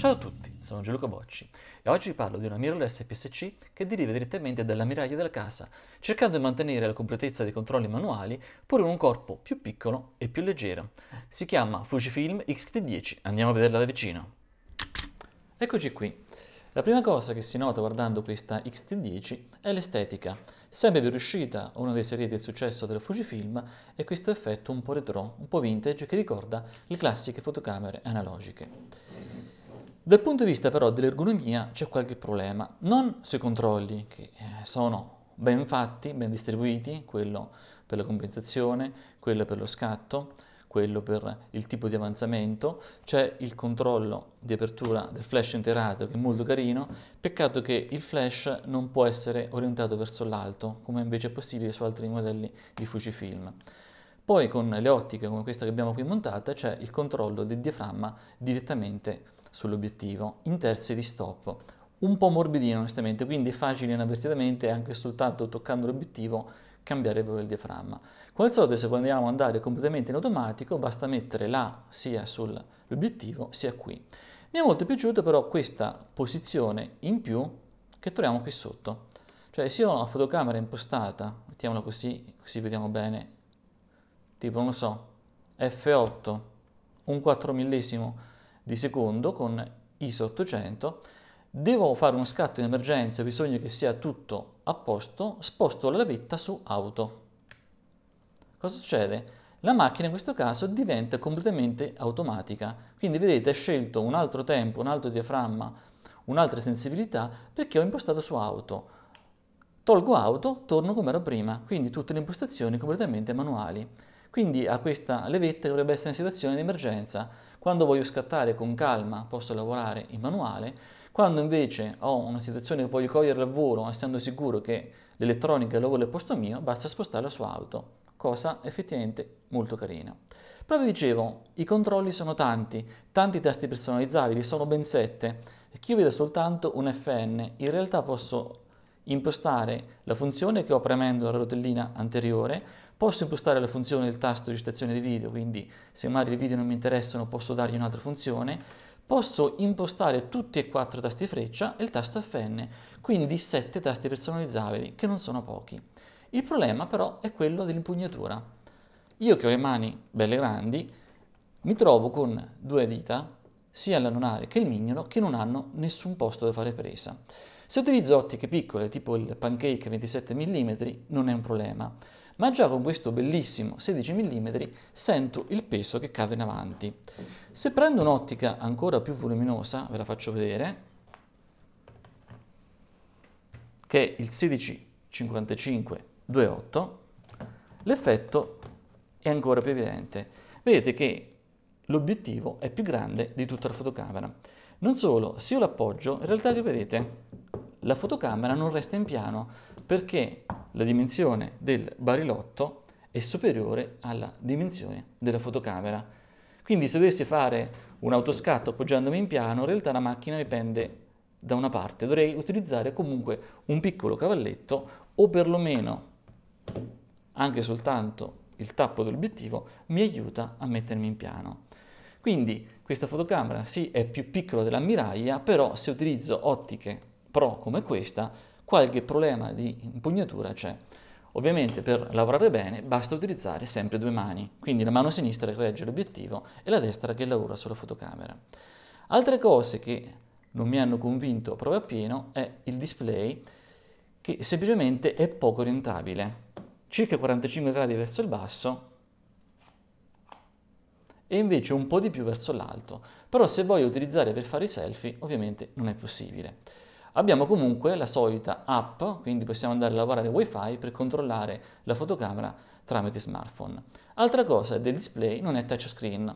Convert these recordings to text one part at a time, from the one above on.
Ciao a tutti, sono Gianluca Bocci e oggi vi parlo di una mirrorless PSC che deriva direttamente dall'ammiraglia della casa, cercando di mantenere la completezza dei controlli manuali pure in un corpo più piccolo e più leggero. Si chiama Fujifilm XT10, andiamo a vederla da vicino. Eccoci qui. La prima cosa che si nota guardando questa XT10 è l'estetica. Sempre più riuscita, una delle serie del successo della Fujifilm, è questo effetto un po' retro, un po' vintage che ricorda le classiche fotocamere analogiche. Dal punto di vista però dell'ergonomia c'è qualche problema, non sui controlli che eh, sono ben fatti, ben distribuiti, quello per la compensazione, quello per lo scatto, quello per il tipo di avanzamento, c'è il controllo di apertura del flash interato che è molto carino, peccato che il flash non può essere orientato verso l'alto come invece è possibile su altri modelli di Fujifilm. Poi con le ottiche come questa che abbiamo qui montata c'è il controllo del diaframma direttamente sull'obiettivo in terzi di stop. Un po' morbidino onestamente, quindi è facile inavvertitamente anche soltanto toccando l'obiettivo cambiare proprio il diaframma. Come al solito se vogliamo andare completamente in automatico basta mettere la sia sull'obiettivo sia qui. Mi è molto piaciuta però questa posizione in più che troviamo qui sotto. Cioè se io ho una fotocamera impostata, mettiamola così, così vediamo bene, tipo non lo so, F8, un 4 millesimo, di secondo con ISO 800, devo fare uno scatto in emergenza, bisogna che sia tutto a posto, sposto la levetta su auto. Cosa succede? La macchina in questo caso diventa completamente automatica, quindi vedete ha scelto un altro tempo, un altro diaframma, un'altra sensibilità perché ho impostato su auto. Tolgo auto, torno come ero prima, quindi tutte le impostazioni completamente manuali. Quindi a questa levetta dovrebbe essere in situazione di emergenza. Quando voglio scattare con calma posso lavorare in manuale, quando invece ho una situazione che voglio cogliere lavoro essendo sicuro che l'elettronica lavora al posto mio, basta spostarla su auto, cosa effettivamente molto carina. Però vi dicevo, i controlli sono tanti, tanti tasti personalizzabili, sono ben 7, e chi io vedo soltanto un FN, in realtà posso impostare la funzione che ho premendo la rotellina anteriore, posso impostare la funzione del tasto di recitazione di video, quindi se magari i video non mi interessano posso dargli un'altra funzione, posso impostare tutti e quattro i tasti freccia e il tasto FN, quindi sette tasti personalizzabili, che non sono pochi. Il problema però è quello dell'impugnatura. Io che ho le mani belle grandi, mi trovo con due dita, sia l'anulare che il mignolo, che non hanno nessun posto da fare presa. Se utilizzo ottiche piccole, tipo il pancake 27 mm, non è un problema, ma già con questo bellissimo 16 mm sento il peso che cava in avanti. Se prendo un'ottica ancora più voluminosa, ve la faccio vedere, che è il 16-55 28, l'effetto è ancora più evidente. Vedete che l'obiettivo è più grande di tutta la fotocamera. Non solo, se io l'appoggio, in realtà che vedete, la fotocamera non resta in piano perché la dimensione del barilotto è superiore alla dimensione della fotocamera. Quindi se dovessi fare un autoscatto appoggiandomi in piano, in realtà la macchina mi pende da una parte. Dovrei utilizzare comunque un piccolo cavalletto o perlomeno anche soltanto il tappo dell'obiettivo mi aiuta a mettermi in piano. Quindi questa fotocamera sì è più piccola dell'ammiraglia, però se utilizzo ottiche Pro come questa, qualche problema di impugnatura c'è. Ovviamente per lavorare bene basta utilizzare sempre due mani, quindi la mano sinistra che regge l'obiettivo e la destra che lavora sulla fotocamera. Altre cose che non mi hanno convinto proprio appieno è il display che semplicemente è poco orientabile, circa 45 gradi verso il basso e invece un po' di più verso l'alto, però se voglio utilizzare per fare i selfie ovviamente non è possibile abbiamo comunque la solita app, quindi possiamo andare a lavorare wifi per controllare la fotocamera tramite smartphone. Altra cosa del display non è touchscreen.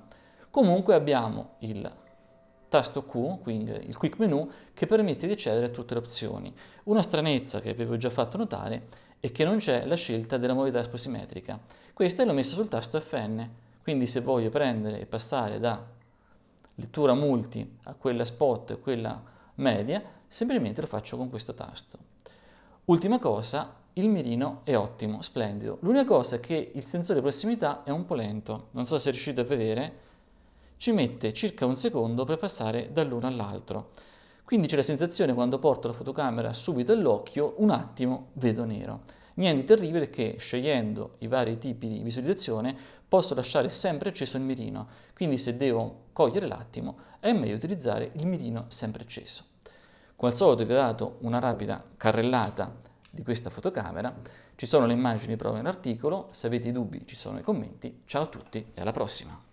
Comunque abbiamo il tasto Q, quindi il quick menu, che permette di accedere a tutte le opzioni. Una stranezza che vi avevo già fatto notare è che non c'è la scelta della modalità sposimetrica. Questa l'ho messa sul tasto Fn, quindi se voglio prendere e passare da lettura multi a quella spot e quella media, semplicemente lo faccio con questo tasto. Ultima cosa, il mirino è ottimo, splendido. L'unica cosa è che il sensore di prossimità è un po' lento, non so se riuscite a vedere, ci mette circa un secondo per passare dall'uno all'altro. Quindi c'è la sensazione quando porto la fotocamera subito all'occhio, un attimo vedo nero. Niente di terribile che scegliendo i vari tipi di visualizzazione posso lasciare sempre acceso il mirino, quindi se devo cogliere l'attimo è meglio utilizzare il mirino sempre acceso solito vi ho dato una rapida carrellata di questa fotocamera, ci sono le immagini prove in articolo, se avete dubbi ci sono i commenti, ciao a tutti e alla prossima!